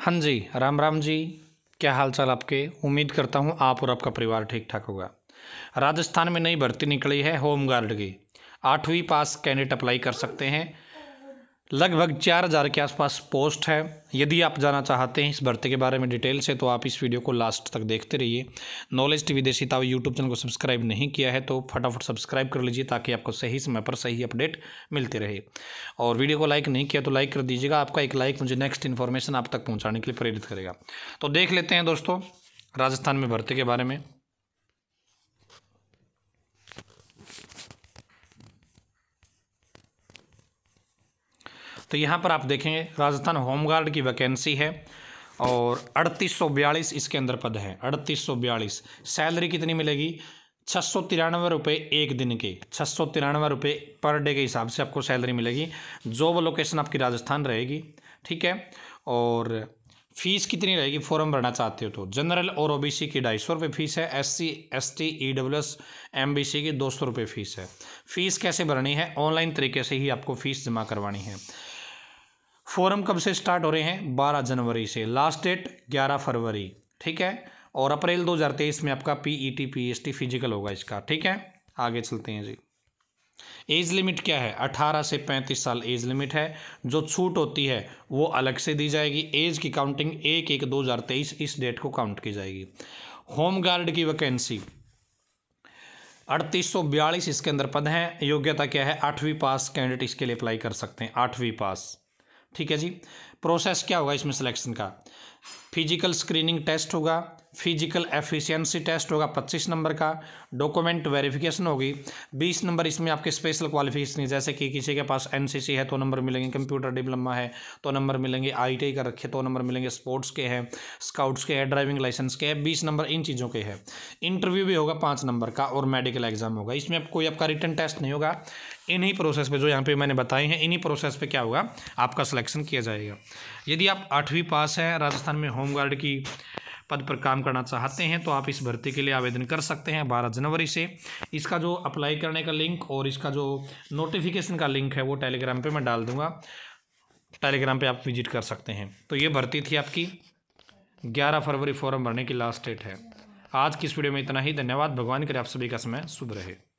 हाँ जी राम राम जी क्या हाल चाल आपके उम्मीद करता हूँ आप और आपका परिवार ठीक ठाक होगा राजस्थान में नई भर्ती निकली है होमगार्ड की आठवीं पास कैंडिडेट अप्लाई कर सकते हैं लगभग चार हज़ार के आसपास पोस्ट है यदि आप जाना चाहते हैं इस भर्ती के बारे में डिटेल से तो आप इस वीडियो को लास्ट तक देखते रहिए नॉलेज टीवी देसी ताव यूट्यूब चैनल को सब्सक्राइब नहीं किया है तो फटाफट सब्सक्राइब कर लीजिए ताकि आपको सही समय पर सही अपडेट मिलते रहे और वीडियो को लाइक नहीं किया तो लाइक कर दीजिएगा आपका एक लाइक मुझे नेक्स्ट इन्फॉर्मेशन आप तक पहुँचाने के लिए प्रेरित करेगा तो देख लेते हैं दोस्तों राजस्थान में भर्ती के बारे में तो यहाँ पर आप देखेंगे राजस्थान होमगार्ड की वैकेंसी है और अड़तीस सौ बयालीस इसके अंदर पद है अड़तीस सौ बयालीस सैलरी कितनी मिलेगी छः सौ तिरानवे रुपये एक दिन के छः सौ तिरानवे रुपये पर डे के हिसाब से आपको सैलरी मिलेगी जॉब लोकेशन आपकी राजस्थान रहेगी ठीक है और फीस कितनी रहेगी फॉर्म भरना चाहते हो तो जनरल और ओबीसी की ढाई सौ रुपये फीस है एससी एसटी ईडब्ल्यूएस एमबीसी की दो सौ रुपये फीस है फीस कैसे भरनी है ऑनलाइन तरीके से ही आपको फीस जमा करवानी है फोरम कब से स्टार्ट हो रहे हैं 12 जनवरी से लास्ट डेट 11 फरवरी ठीक है और अप्रैल 2023 में आपका P E T P S T physical होगा इसका ठीक है आगे चलते हैं जी एज लिमिट क्या है 18 से 35 साल एज लिमिट है जो छूट होती है वो अलग से दी जाएगी एज की काउंटिंग एक एक दो हज़ार तेईस इस डेट को काउंट की जाएगी होम गार्ड की वैकेंसी अड़तीस सौ बयालीस इसके अंदर पद हैं योग्यता क्या है आठवीं पास कैंडिडेट इसके लिए अप्लाई कर सकते हैं आठवीं पास ठीक है जी प्रोसेस क्या होगा इसमें सिलेक्शन का फिजिकल स्क्रीनिंग टेस्ट होगा फिजिकल एफिशिएंसी टेस्ट होगा पच्चीस नंबर का डॉक्यूमेंट वेरिफिकेशन होगी बीस नंबर इसमें आपके स्पेशल क्वालिफिकेशन जैसे कि किसी के पास एनसीसी है तो नंबर मिलेंगे कंप्यूटर डिप्लोमा है तो नंबर मिलेंगे आईटी का रखे तो नंबर मिलेंगे स्पोर्ट्स के हैं स्काउट्स के हैं ड्राइविंग लाइसेंस के हैं बीस नंबर इन चीज़ों के हैं इंटरव्यू भी होगा पाँच नंबर का और मेडिकल एग्जाम होगा इसमें आप कोई आपका रिटर्न टेस्ट नहीं होगा इन्हीं प्रोसेस पर जो यहाँ पर मैंने बताए हैं इन्हीं प्रोसेस पर क्या होगा आपका सिलेक्शन किया जाएगा यदि आप आठवीं पास हैं राजस्थान में होमगार्ड की पद पर काम करना चाहते हैं तो आप इस भर्ती के लिए आवेदन कर सकते हैं बारह जनवरी से इसका जो अप्लाई करने का लिंक और इसका जो नोटिफिकेशन का लिंक है वो टेलीग्राम पर मैं डाल दूँगा टेलीग्राम पर आप विजिट कर सकते हैं तो ये भर्ती थी आपकी ग्यारह फरवरी फॉर्म भरने की लास्ट डेट है आज की इस वीडियो में इतना ही धन्यवाद भगवान करे आप सभी का समय शुभ रहे